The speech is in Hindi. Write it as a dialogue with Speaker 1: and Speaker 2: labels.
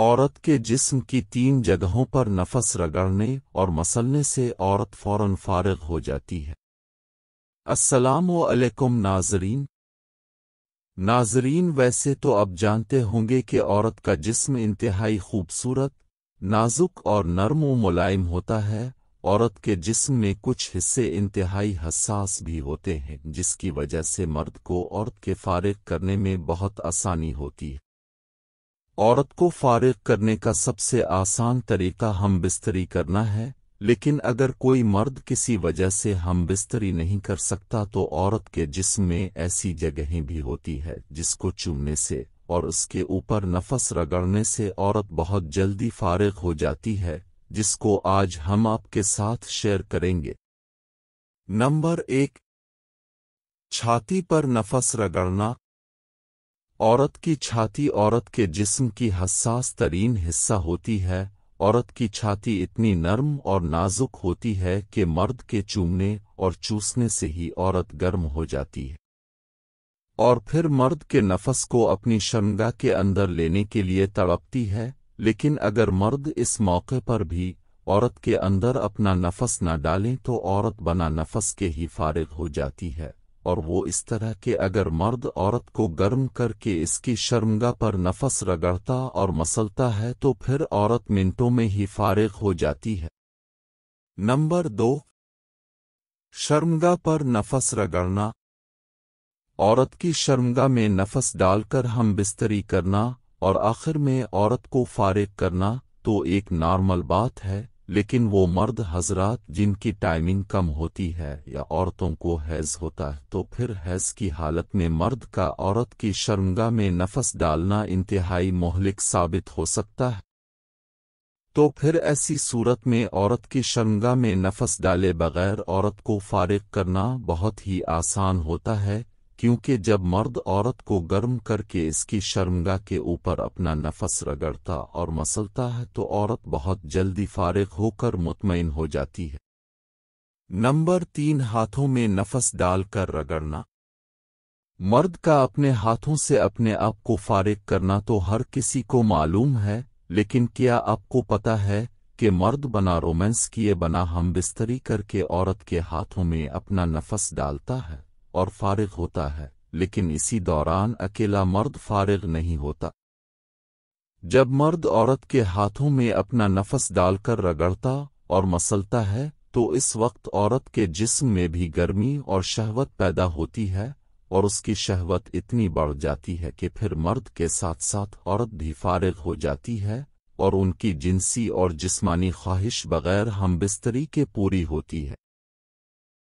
Speaker 1: औरत के जिस्म की तीन जगहों पर नफस रगड़ने और मसलने से औरत फौरन फारग हो जाती है अस्सलाम वालेकुम नाजरीन नाजरीन वैसे तो अब जानते होंगे कि औरत का जिस्म इंतहाई खूबसूरत नाजुक और नरम व मुलायम होता है औरत के जिस्म में कुछ हिस्से इंतहाई हसास भी होते हैं जिसकी वजह से मर्द को औरत के फारिग करने में बहुत आसानी होती है औरत को फारिग करने का सबसे आसान तरीका हम बिस्तरी करना है लेकिन अगर कोई मर्द किसी वजह से हम बिस्तरी नहीं कर सकता तो औरत के जिस्म में ऐसी जगहें भी होती है जिसको चूमने से और उसके ऊपर नफस रगड़ने से औरत बहुत जल्दी फारिग हो जाती है जिसको आज हम आपके साथ शेयर करेंगे नंबर एक छाती पर नफस रगड़ना औरत की छाती औरत के जिस्म की हसास तरीन हिस्सा होती है औरत की छाती इतनी नर्म और नाजुक होती है कि मर्द के चूमने और चूसने से ही औरत गर्म हो जाती है और फिर मर्द के नफस को अपनी शर्मगा के अंदर लेने के लिए तड़पती है लेकिन अगर मर्द इस मौके पर भी औरत के अंदर अपना नफस न डालें तो औरत बना नफस के ही फारिग हो जाती है और वो इस तरह के अगर मर्द औरत को गर्म करके इसकी शर्मगा पर नफस रगड़ता और मसलता है तो फिर औरत मिनटों में ही फारिग हो जाती है नंबर दो शर्मगा पर नफस रगड़ना औरत की शर्मगा में नफस डालकर हम बिस्तरी करना और आखिर में औरत को फारिग करना तो एक नॉर्मल बात है लेकिन वो मर्द हजरात जिनकी टाइमिंग कम होती है या औरतों को हैज़ होता है तो फिर हैज़ की हालत में मर्द का औरत की शर्मगा में नफस डालना इंतहाई मोहलिक साबित हो सकता है तो फिर ऐसी सूरत में औरत की शर्मगा में नफस डाले बगैर औरत को फारिग करना बहुत ही आसान होता है क्योंकि जब मर्द औरत को गर्म करके इसकी शर्मगा के ऊपर अपना नफस रगड़ता और मसलता है तो औरत बहुत जल्दी फारिग होकर मुतमिन हो जाती है नंबर तीन हाथों में नफस डालकर रगड़ना मर्द का अपने हाथों से अपने आप को फारिग करना तो हर किसी को मालूम है लेकिन क्या आपको पता है कि मर्द बना रोमांस किए बना हम बिस्तरी करके औरत के हाथों में अपना नफस डालता है और फारिग होता है लेकिन इसी दौरान अकेला मर्द फारिग नहीं होता जब मर्द औरत के हाथों में अपना नफस डालकर रगड़ता और मसलता है तो इस वक्त औरत के जिस्म में भी गर्मी और शहवत पैदा होती है और उसकी शहवत इतनी बढ़ जाती है कि फिर मर्द के साथ साथ औरत भी फारिग हो जाती है और उनकी जिनसी और जिस्मानी ख्वाहिश बगैर हम बिस्तरी के पूरी होती है